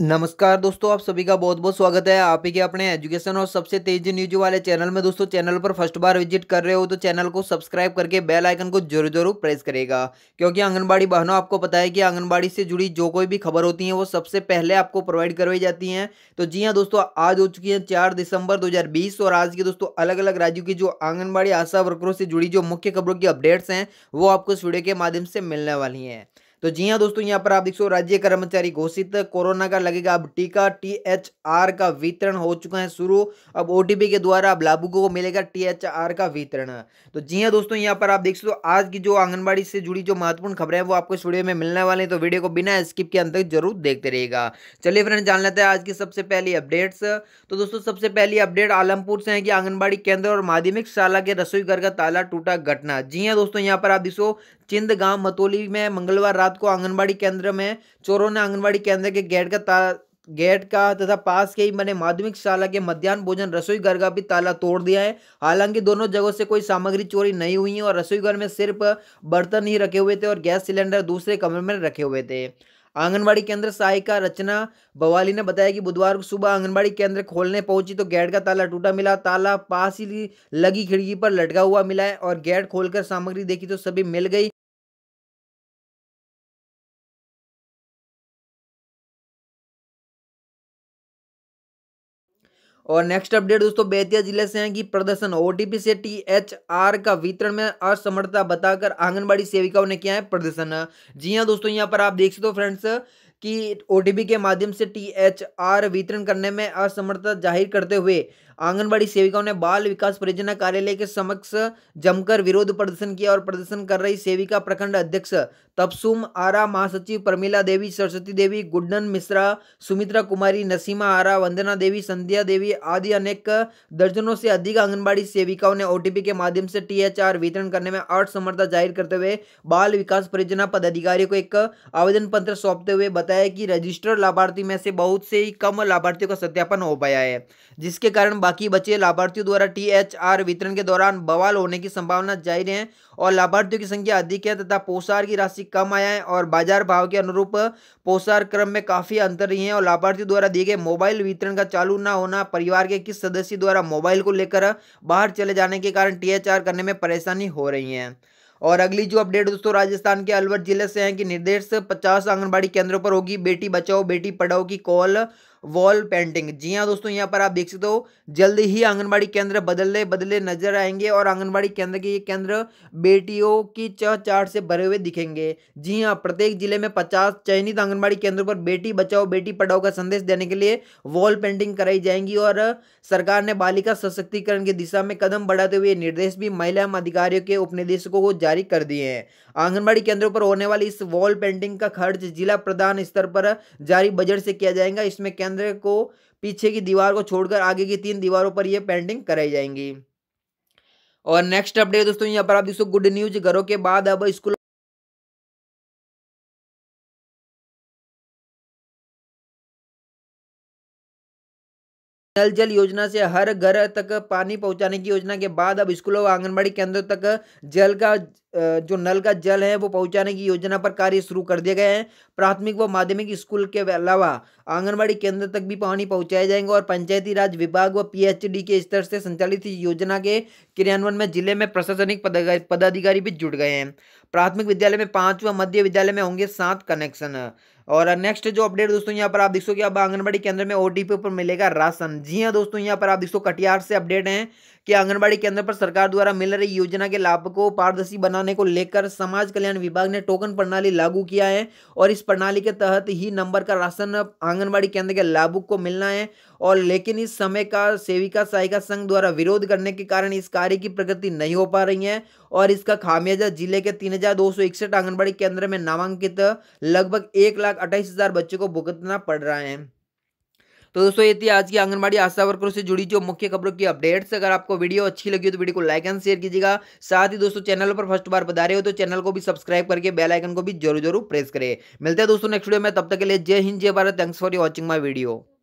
नमस्कार दोस्तों आप सभी का बहुत बहुत स्वागत है आप ही के अपने एजुकेशन और सबसे तेजी न्यूज वाले चैनल में दोस्तों चैनल पर फर्स्ट बार विजिट कर रहे हो तो चैनल को सब्सक्राइब करके बेल आइकन को जरूर जरूर प्रेस करेगा क्योंकि आंगनबाड़ी बहनों आपको पता है कि आंगनबाड़ी से जुड़ी जो कोई भी खबर होती है वो सबसे पहले आपको प्रोवाइड करवाई जाती है तो जी हाँ दोस्तों आज हो चुकी है चार दिसंबर दो और आज के दोस्तों अलग अलग राज्यों की जो आंगनबाड़ी आशा वर्करों से जुड़ी जो मुख्य खबरों की अपडेट्स हैं वो आपको इस वीडियो के माध्यम से मिलने वाली हैं तो जी हाँ दोस्तों यहाँ पर आप देख सो राज्य कर्मचारी घोषित कोरोना का लगेगा अब टीका टी एच आर का वितरण हो चुका है शुरू अब ओटीपी के द्वारा अब लाभुकों को मिलेगा टी एच आर का वितरण तो जी हाँ दोस्तों यहाँ पर आप देख सो आज की जो आंगनबाड़ी से जुड़ी जो महत्वपूर्ण खबरें हैं वो आपको स्टूडियो में मिलने वाले हैं तो वीडियो को बिना स्किप के अंत तक जरूर देखते रहेगा चलिए फ्रेंड जान लेते हैं आज की सबसे पहली अपडेट्स तो दोस्तों सबसे पहली अपडेट आलमपुर से है कि आंगनबाड़ी केंद्र और माध्यमिक शाला के रसोई घर का ताला टूटा घटना जी हाँ दोस्तों यहाँ पर आप देखो चिंद गांव मतोली में मंगलवार रात को आंगनबाड़ी केंद्र में चोरों ने आंगनबाड़ी केंद्र के गेट का ता गेट का तथा पास के ही बने माध्यमिक शाला के मध्यान्ह भोजन रसोई घर का भी ताला तोड़ दिया है हालांकि दोनों जगहों से कोई सामग्री चोरी नहीं हुई है और रसोई घर में सिर्फ बर्तन ही रखे हुए थे और गैस सिलेंडर दूसरे कमरे में रखे हुए थे आंगनबाड़ी केंद्र सहायिका रचना बवाली ने बताया कि बुधवार को सुबह आंगनबाड़ी केंद्र खोलने पहुंची तो गेट का ताला टूटा मिला ताला पास ही लगी खिड़की पर लटका हुआ मिला है और गेट खोलकर सामग्री देखी तो सभी मिल गई और नेक्स्ट अपडेट दोस्तों बेतिया जिले से है कि प्रदर्शन ओटीपी से टीएचआर का वितरण में असमर्थता बताकर आंगनबाड़ी सेविकाओं ने किया है प्रदर्शन जी हाँ दोस्तों यहाँ पर आप देख सकते हो फ्रेंड्स कि ओटीपी के माध्यम से टीएचआर वितरण करने में असमर्थता जाहिर करते हुए आंगनबाड़ी सेविकाओं ने बाल विकास परियोजना कार्यालय के समक्ष जमकर विरोध प्रदर्शन किया और प्रदर्शन कर रही सेविका प्रखंड अध्यक्ष तबसुम आरा महासचिव प्रमिला देवी सरस्वती देवी गुड्डन मिश्रा सुमित्रा कुमारी नसीमा आरा वंदना देवी संध्या देवी आदि अनेक दर्जनों से अधिक आंगनबाड़ी सेविकाओं ने ओटीपी के माध्यम से टीएचआर वितरण करने में समर्था जाहिर करते हुए बाल विकास परियोजना पदाधिकारी को एक आवेदन पत्र सौंपते हुए बताया कि रजिस्टर्ड लाभार्थी में से बहुत से ही कम लाभार्थियों का सत्यापन हो पाया है जिसके कारण बाकी बचे लाभार्थियों द्वारा आर वितरण के दौरान बवाल होने की संभावना जाहिर है और लाभार्थियों की संख्या अधिक है तथा पोषार की राशि काफी कम आया है और बाजार भाव के अनुरूप पोषार क्रम में काफ़ी अंतर रही है और लाभार्थी द्वारा दिए गए मोबाइल वितरण का चालू ना होना परिवार के किस सदस्य द्वारा मोबाइल को लेकर बाहर चले जाने के कारण टी करने में परेशानी हो रही है और अगली जो अपडेट दोस्तों राजस्थान के अलवर जिले से है कि निर्देश 50 आंगनबाड़ी केंद्रों पर होगी बेटी बचाओ बेटी पढ़ाओ की कॉल वॉल पेंटिंग जी हाँ दोस्तों यहाँ पर आप देख सकते हो जल्द ही आंगनबाड़ी केंद्र बदले बदले नजर आएंगे और आंगनबाड़ी केंद्र के ये केंद्र बेटियों की चह चाट से भरे हुए दिखेंगे जी हाँ प्रत्येक जिले में पचास चयनित आंगनबाड़ी केंद्रों पर बेटी बचाओ बेटी पढ़ाओ का संदेश देने के लिए वॉल पेंटिंग कराई जाएंगी और सरकार ने बालिका सशक्तिकरण की दिशा में कदम बढ़ाते हुए निर्देश भी महिला अधिकारियों के उपनिदेशकों को जारी कर दिए हैं आंगनबाड़ी केंद्रों पर होने वाली इस वॉल पेंटिंग का खर्च जिला प्रधान स्तर पर जारी बजट से किया जाएगा इसमें केंद्र केंद्र को पीछे की दीवार को छोड़कर आगे की तीन दीवारों पर यह पेंटिंग कराई जाएंगी और नेक्स्ट अपडेट दोस्तों यहाँ पर आप दोस्तों गुड न्यूज घरों के बाद अब स्कूल नल जल योजना से हर घर तक पानी पहुंचाने की योजना के बाद अब स्कूलों व आंगनबाड़ी केंद्रों तक जल का जो नल का जल है वो पहुंचाने की योजना पर कार्य शुरू कर दिए गए हैं प्राथमिक व माध्यमिक स्कूल के अलावा आंगनबाड़ी केंद्र तक भी पानी पहुंचाया जाएंगे और पंचायती राज विभाग व पीएचडी के स्तर से संचालित इस योजना के क्रियान्वयन में जिले में प्रशासनिक पदाधिकारी भी जुट गए हैं प्राथमिक विद्यालय में पाँच व मध्य विद्यालय में होंगे सात कनेक्शन और नेक्स्ट जो अपडेट दोस्तों यहाँ पर आप देख सो कि अब आंगनबाड़ी केंद्र में ओटीपी पर मिलेगा राशन जी हाँ दोस्तों यहाँ पर आप देख सो कटिहार से अपडेट है कि आंगनबाड़ी केंद्र पर सरकार द्वारा मिल रही योजना के लाभ को पारदर्शी बनाने को लेकर समाज कल्याण विभाग ने टोकन प्रणाली लागू किया है और इस प्रणाली के तहत ही नंबर का राशन आंगनबाड़ी केंद्र के लाभुक को मिलना है और लेकिन इस समय का सेविका सहायिका संघ द्वारा विरोध करने के कारण इस कार्य की प्रगति नहीं हो पा रही है और इसका खामियाजा जिले के तीन हजार दो सौ इकसठ आंगनबाड़ी केंद्र में नामांकित लगभग एक लाख अट्ठाईस हजार बच्चों को भुगतना पड़ रहा है तो दोस्तों ये थी आज की आंगनबाड़ी आशा वर्करों से जुड़ी जो मुख्य खबरों की अपडेट्स अगर आपको वीडियो अच्छी लगी हो तो वीडियो को लाइक एंड शेयर कीजिएगा साथ ही दोस्तों चैनल पर फर्स्ट बार बता रहे हो तो चैनल को भी सब्सक्राइब करके बेल आइकन को भी जरूर जरूर प्रेस करें मिलते हैं दोस्तों नेक्स्ट वीडियो में तब तक के लिए जय हिंद जय Bharat thanks for watching my video